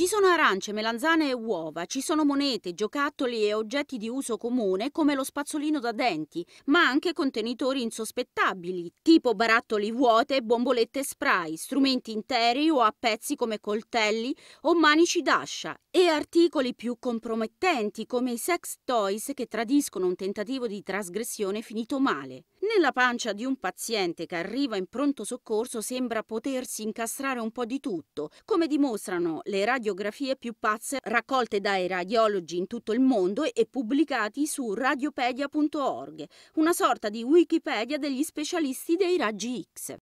Ci sono arance, melanzane e uova, ci sono monete, giocattoli e oggetti di uso comune come lo spazzolino da denti, ma anche contenitori insospettabili, tipo barattoli vuote, bombolette spray, strumenti interi o a pezzi come coltelli o manici d'ascia e articoli più compromettenti come i sex toys che tradiscono un tentativo di trasgressione finito male nella pancia di un paziente che arriva in pronto soccorso sembra potersi incastrare un po' di tutto, come dimostrano le radiografie più pazze raccolte dai radiologi in tutto il mondo e pubblicati su radiopedia.org, una sorta di Wikipedia degli specialisti dei raggi X.